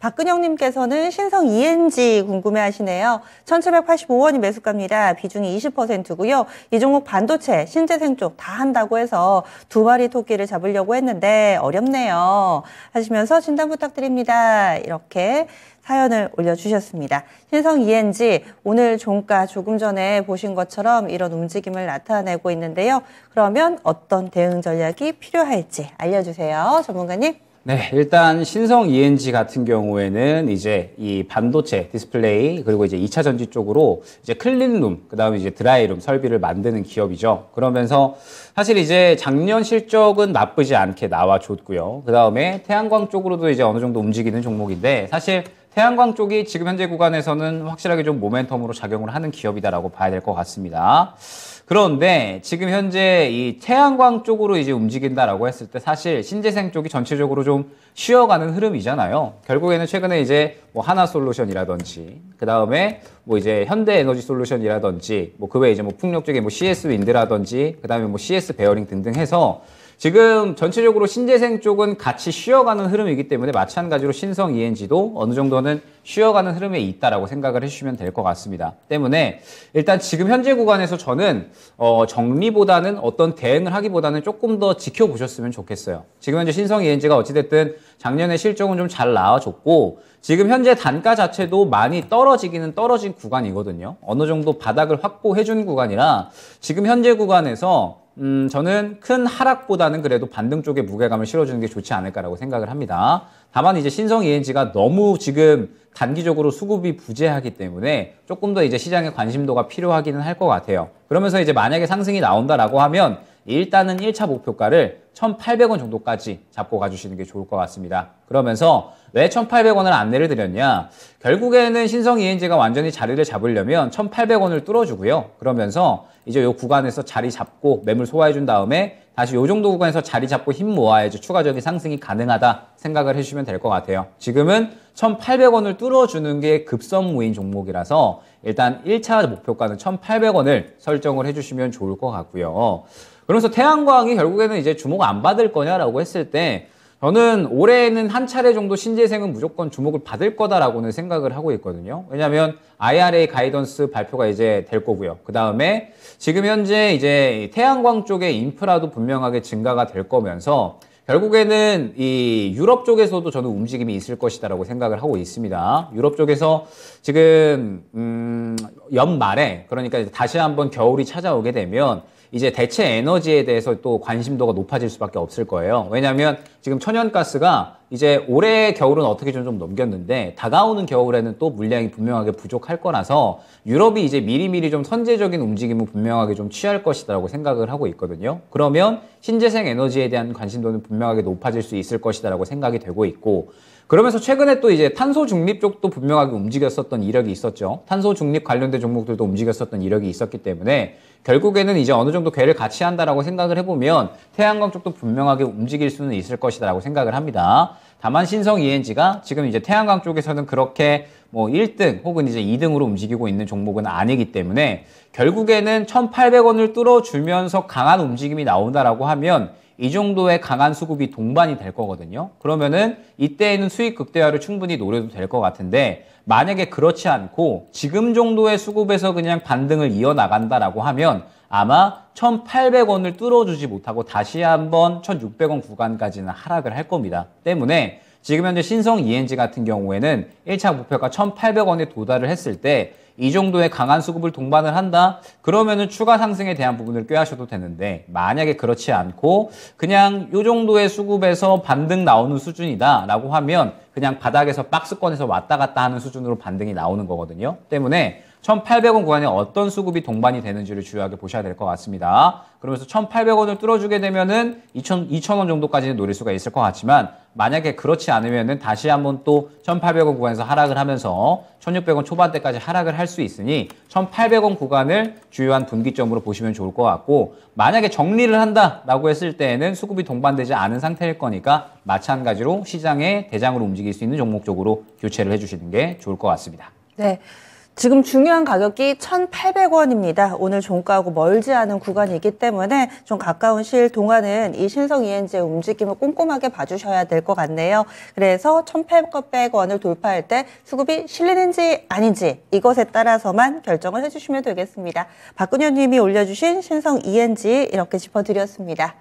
박근영님께서는 신성 ENG 궁금해하시네요. 1,785원이 매수가입니다. 비중이 20%고요. 이 종목 반도체, 신재생 쪽 다 한다고 해서 두 마리 토끼를 잡으려고 했는데 어렵네요. 하시면서 진단 부탁드립니다. 이렇게 사연을 올려주셨습니다. 신성 ENG 오늘 종가 조금 전에 보신 것처럼 이런 움직임을 나타내고 있는데요. 그러면 어떤 대응 전략이 필요할지 알려주세요. 전문가님. 네, 일단 신성 ENG 같은 경우에는 이제 이 반도체 디스플레이 그리고 이제 2차 전지 쪽으로 이제 클린룸, 그다음에 이제 드라이룸 설비를 만드는 기업이죠. 그러면서 사실 이제 작년 실적은 나쁘지 않게 나와 줬고요. 그다음에 태양광 쪽으로도 이제 어느 정도 움직이는 종목인데 사실 태양광 쪽이 지금 현재 구간에서는 확실하게 좀 모멘텀으로 작용을 하는 기업이다라고 봐야 될 것 같습니다. 그런데 지금 현재 이 태양광 쪽으로 이제 움직인다라고 했을 때 사실 신재생 쪽이 전체적으로 좀 쉬어가는 흐름이잖아요. 결국에는 최근에 이제 뭐 하나 솔루션이라든지 그 다음에 뭐 이제 현대 에너지 솔루션이라든지 뭐 그 외에 이제 뭐 풍력 적인뭐 CS 윈드라든지 그 다음에 뭐 CS 베어링 등등 해서 지금 전체적으로 신재생 쪽은 같이 쉬어가는 흐름이기 때문에 마찬가지로 신성 ENG도 어느 정도는 쉬어가는 흐름에 있다라고 생각을 해주시면 될 것 같습니다. 때문에 일단 지금 현재 구간에서 저는 어 정리보다는 어떤 대응을 하기보다는 조금 더 지켜보셨으면 좋겠어요. 지금 현재 신성 ENG가 어찌됐든 작년에 실적은 좀 잘 나와줬고 지금 현재 단가 자체도 많이 떨어지기는 떨어진 구간이거든요. 어느 정도 바닥을 확보해준 구간이라 지금 현재 구간에서 음, 저는 큰 하락보다는 그래도 반등 쪽에 무게감을 실어주는 게 좋지 않을까라고 생각을 합니다. 다만 이제 신성 ENG가 너무 지금 단기적으로 수급이 부재하기 때문에 조금 더 이제 시장의 관심도가 필요하기는 할 것 같아요. 그러면서 이제 만약에 상승이 나온다라고 하면 일단은 1차 목표가를 1,800원 정도까지 잡고 가주시는 게 좋을 것 같습니다. 그러면서 왜 1,800원을 안내를 드렸냐? 결국에는 신성 ENG가 완전히 자리를 잡으려면 1,800원을 뚫어주고요. 그러면서 이제 요 구간에서 자리 잡고 매물 소화해준 다음에 다시 요 정도 구간에서 자리 잡고 힘 모아야지 추가적인 상승이 가능하다 생각을 해주시면 될 것 같아요. 지금은 1,800원을 뚫어주는 게 급선무인 종목이라서 일단 1차 목표가는 1,800원을 설정을 해주시면 좋을 것 같고요. 그러면서 태양광이 결국에는 이제 주목 안 받을 거냐라고 했을 때 저는 올해에는 한 차례 정도 신재생은 무조건 주목을 받을 거다라고는 생각을 하고 있거든요. 왜냐하면 IRA 가이던스 발표가 이제 될 거고요. 그 다음에 지금 현재 이제 태양광 쪽의 인프라도 분명하게 증가가 될 거면서 결국에는 이 유럽 쪽에서도 저는 움직임이 있을 것이다라고 생각을 하고 있습니다. 유럽 쪽에서 지금 음 연말에 그러니까 다시 한번 겨울이 찾아오게 되면 이제 대체 에너지에 대해서 또 관심도가 높아질 수밖에 없을 거예요. 왜냐하면 지금 천연가스가 이제 올해 겨울은 어떻게 좀, 넘겼는데 다가오는 겨울에는 또 물량이 분명하게 부족할 거라서 유럽이 이제 미리미리 좀 선제적인 움직임을 분명하게 좀 취할 것이다라고 생각을 하고 있거든요. 그러면 신재생 에너지에 대한 관심도는 분명하게 높아질 수 있을 것이다라고 생각이 되고 있고 그러면서 최근에 또 이제 탄소 중립 쪽도 분명하게 움직였었던 이력이 있었죠. 탄소 중립 관련된 종목들도 움직였었던 이력이 있었기 때문에 결국에는 이제 어느 정도 정도 궤를 같이 한다라고 생각을 해보면 태양광 쪽도 분명하게 움직일 수는 있을 것이다라고 생각을 합니다. 다만 신성 ENG가 지금 이제 태양광 쪽에서는 그렇게 뭐 1등 혹은 이제 2등으로 움직이고 있는 종목은 아니기 때문에 결국에는 1,800원을 뚫어주면서 강한 움직임이 나온다라고 하면 이 정도의 강한 수급이 동반이 될 거거든요. 그러면은 이때에는 수익 극대화를 충분히 노려도 될 것 같은데 만약에 그렇지 않고 지금 정도의 수급에서 그냥 반등을 이어나간다라고 하면 아마 1,800원을 뚫어주지 못하고 다시 한번 1,600원 구간까지는 하락을 할 겁니다. 때문에 지금 현재 신성 ENG 같은 경우에는 1차 목표가 1,800원에 도달을 했을 때 이 정도의 강한 수급을 동반을 한다? 그러면은 추가 상승에 대한 부분을 꾀하셔도 되는데 만약에 그렇지 않고 그냥 이 정도의 수급에서 반등 나오는 수준이다 라고 하면 그냥 바닥에서 박스권에서 왔다 갔다 하는 수준으로 반등이 나오는 거거든요. 때문에 1,800원 구간에 어떤 수급이 동반이 되는지를 주요하게 보셔야 될 것 같습니다. 그러면서 1,800원을 뚫어주게 되면은 2,000, 2,000원 정도까지는 노릴 수가 있을 것 같지만 만약에 그렇지 않으면은 다시 한번 또 1,800원 구간에서 하락을 하면서 1,600원 초반대까지 하락을 할 수 있으니 1,800원 구간을 주요한 분기점으로 보시면 좋을 것 같고 만약에 정리를 한다라고 했을 때에는 수급이 동반되지 않은 상태일 거니까 마찬가지로 시장의 대장으로 움직일 수 있는 종목 쪽으로 교체를 해주시는 게 좋을 것 같습니다. 네. 지금 중요한 가격이 1,800원입니다. 오늘 종가하고 멀지 않은 구간이기 때문에 좀 가까운 시일 동안은 이 신성 ENG의 움직임을 꼼꼼하게 봐주셔야 될 것 같네요. 그래서 1,800원을 돌파할 때 수급이 실리는지 아닌지 이것에 따라서만 결정을 해주시면 되겠습니다. 박근현 님이 올려주신 신성 ENG 이렇게 짚어드렸습니다.